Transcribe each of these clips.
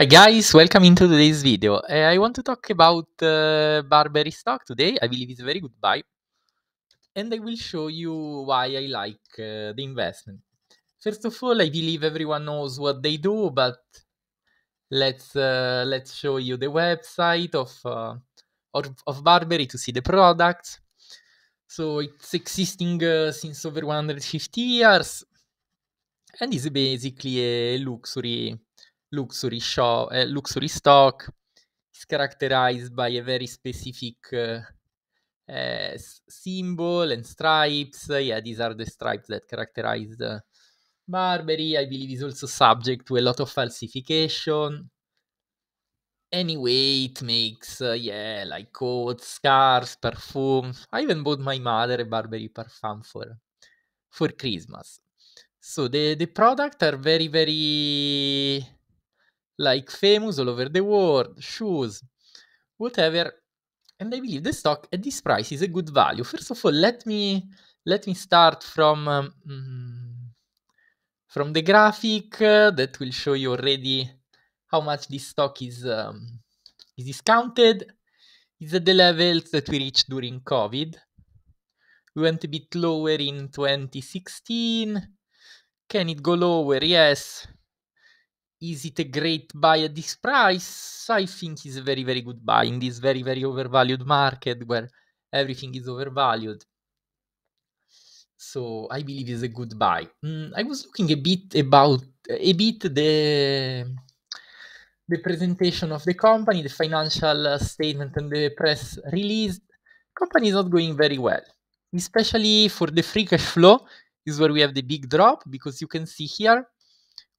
Hi guys, welcome into today's video. Uh, I want to talk about uh, Burberry stock today. I believe it's a very good buy. And I will show you why I like uh, the investment. First of all, I believe everyone knows what they do, but let's uh, let's show you the website of uh, of, of Burberry to see the products. So it's existing uh, since over 150 years and is basically a luxury luxury show, uh, eh, luxury stock is characterized by a very specific uh, symbol and stripes. yeah, these are the stripes that characterize the Barbary. I believe is also subject to a lot of falsification. Anyway, it makes, uh, yeah, like coats, scarves, perfume. I even bought my mother a Barbary perfume for, for Christmas. So the, the product are very, very like famous all over the world, shoes, whatever. And I believe the stock at this price is a good value. First of all, let me let me start from um, mm, from the graphic uh, that will show you already how much this stock is um, is discounted. Is at the levels that we reached during COVID. We went a bit lower in 2016. Can it go lower? Yes is it a great buy at this price? I think it's a very, very good buy in this very, very overvalued market where everything is overvalued. So I believe it's a good buy. Mm, I was looking a bit about a bit the the presentation of the company, the financial uh, statement, and the press release. Company is not going very well, especially for the free cash flow is where we have the big drop because you can see here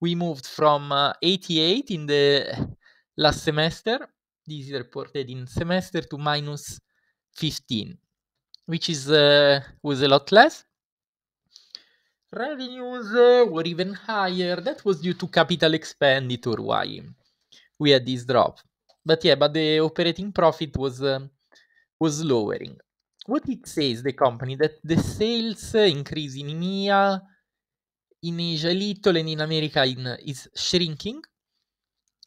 we moved from uh, 88 in the last semester, this is reported in semester, to minus 15, which is uh, was a lot less. Revenues uh, were even higher. That was due to capital expenditure. Why we had this drop, but yeah, but the operating profit was uh, was lowering. What it says the company that the sales uh, increase in EMEA in Asia little and in America in, is shrinking.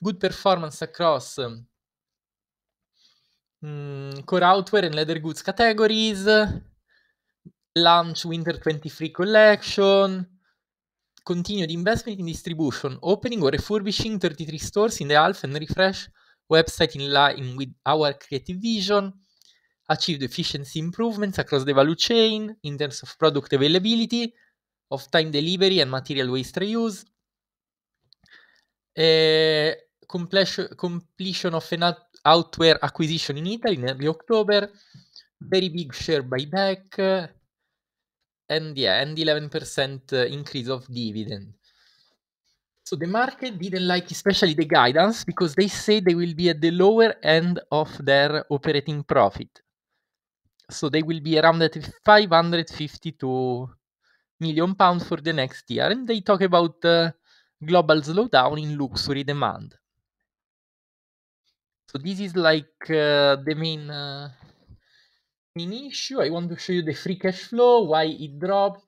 Good performance across mm, core outwear and leather goods categories. Launch Winter 23 collection. Continued investment in distribution, opening or refurbishing 33 stores in the half and refresh website in line with our creative vision. Achieved efficiency improvements across the value chain in terms of product availability, of time delivery and material waste reuse, uh, completion of an outware acquisition in Italy in early October, very big share buyback, uh, and yeah, and 11% increase of dividend. So the market didn't like especially the guidance because they say they will be at the lower end of their operating profit. So they will be around at 550 to million pounds for the next year. And they talk about uh, global slowdown in luxury demand. So this is like uh, the main uh, main issue. I want to show you the free cash flow, why it dropped.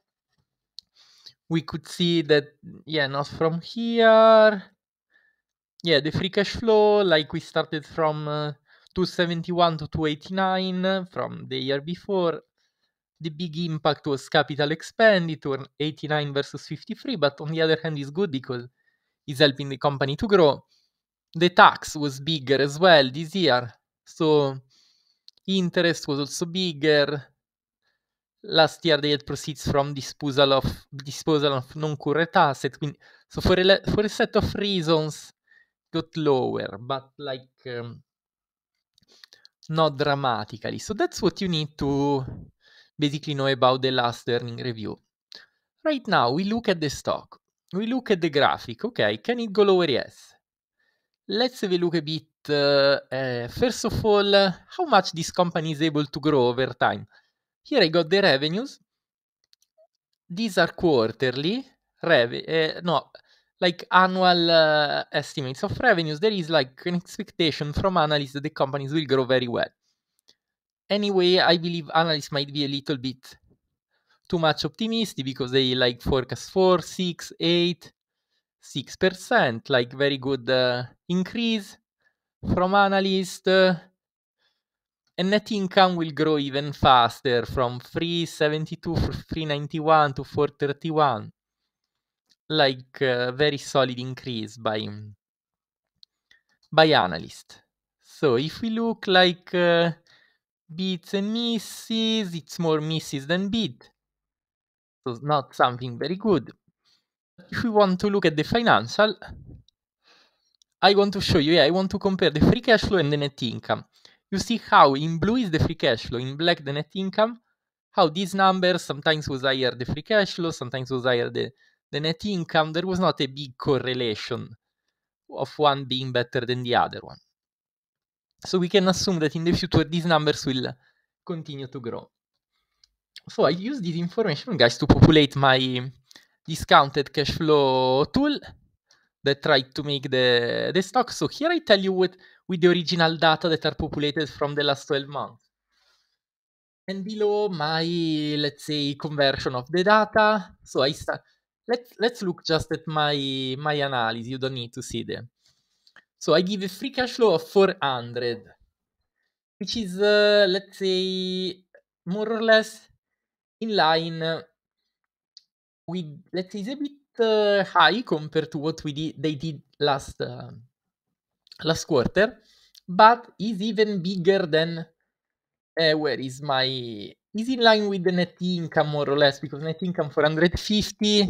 We could see that, yeah, not from here. Yeah, the free cash flow, like we started from uh, 271 to 289 from the year before The big impact was capital expenditure, 89 versus 53, but on the other hand it's good because it's helping the company to grow. The tax was bigger as well this year, so interest was also bigger. Last year they had proceeds from disposal of disposal of non-current asset. so for a, for a set of reasons got lower, but like um, not dramatically. So that's what you need to basically know about the last earning review. Right now, we look at the stock. We look at the graphic. Okay, can it go lower? Yes. Let's have a look a bit. Uh, uh, first of all, uh, how much this company is able to grow over time. Here I got the revenues. These are quarterly, rev- eh, no, like annual eh, estimates of revenues. There is like an expectation from analysts that the companies will grow very well. Anyway, I believe analysts might be a little bit too much optimistic because they like forecast 4, 6, 8, 6%, like very good uh, increase from analysts. Uh, and net income will grow even faster from 372 391 to 431 like a uh, very solid increase by by analyst so if we look like uh, beats and misses. It's more misses than beat. So not something very good. If we want to look at the financial, I want to show you, yeah, I want to compare the free cash flow and the net income. You see how in blue is the free cash flow, in black the net income, how these numbers sometimes was higher the free cash flow, sometimes was higher the, the net income. There was not a big correlation of one being better than the other one. So we can assume that in the future these numbers will continue to grow. So I use this information, guys, to populate my discounted cash flow tool that tried to make the, the stock. So here I tell you what with the original data that are populated from the last 12 months. And below my, let's say, conversion of the data. So I start, let's, let's look just at my, my analysis. You don't need to see the, so I give a free cash flow of 400, which is, uh, let's say, more or less in line with, let's say, it's a bit uh, high compared to what we did they did last uh, last quarter, but is even bigger than uh, where is my is in line with the net income more or less because net income 450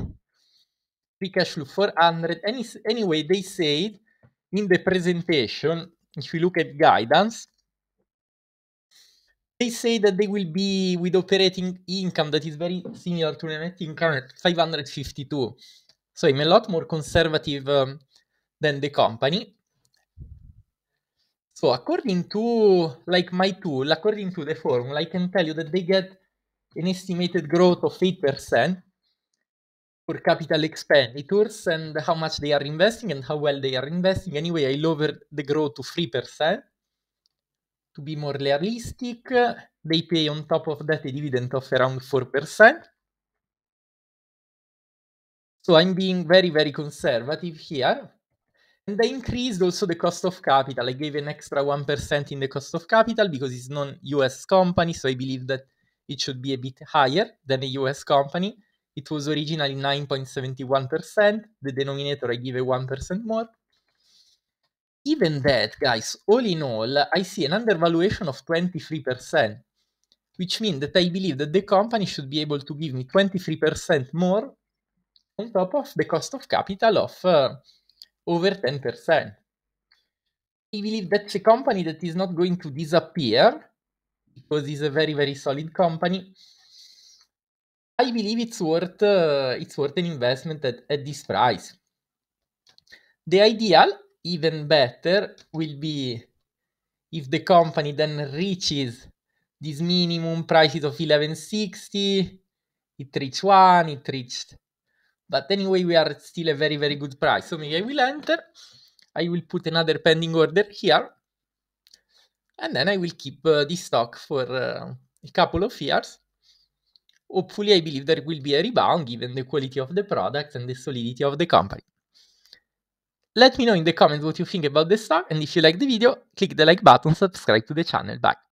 free cash flow 400 Any, anyway they said in the presentation, if we look at guidance, they say that they will be with operating income that is very similar to net income at 552. So I'm a lot more conservative um, than the company. So according to like my tool, according to the formula, I can tell you that they get an estimated growth of 8% for capital expenditures and how much they are investing and how well they are investing. Anyway, I lower the growth to 3% to be more realistic. They pay on top of that a dividend of around 4%. So I'm being very, very conservative here. And I increased also the cost of capital. I gave an extra 1% in the cost of capital because it's non US company. So I believe that it should be a bit higher than a US company it was originally 9.71%. The denominator I give a 1% more. Even that, guys, all in all, I see an undervaluation of 23%, which means that I believe that the company should be able to give me 23% more on top of the cost of capital of uh, over 10%. I believe that's a company that is not going to disappear because it's a very, very solid company I believe it's worth uh, it's worth an investment at, at this price. The ideal, even better, will be if the company then reaches this minimum prices of 1160, it reached one, it reached. But anyway, we are still a very, very good price. So maybe I will enter. I will put another pending order here. And then I will keep uh, this stock for uh, a couple of years Hopefully, I believe there will be a rebound given the quality of the product and the solidity of the company. Let me know in the comments what you think about the stock, and if you like the video, click the like button, subscribe to the channel. Bye!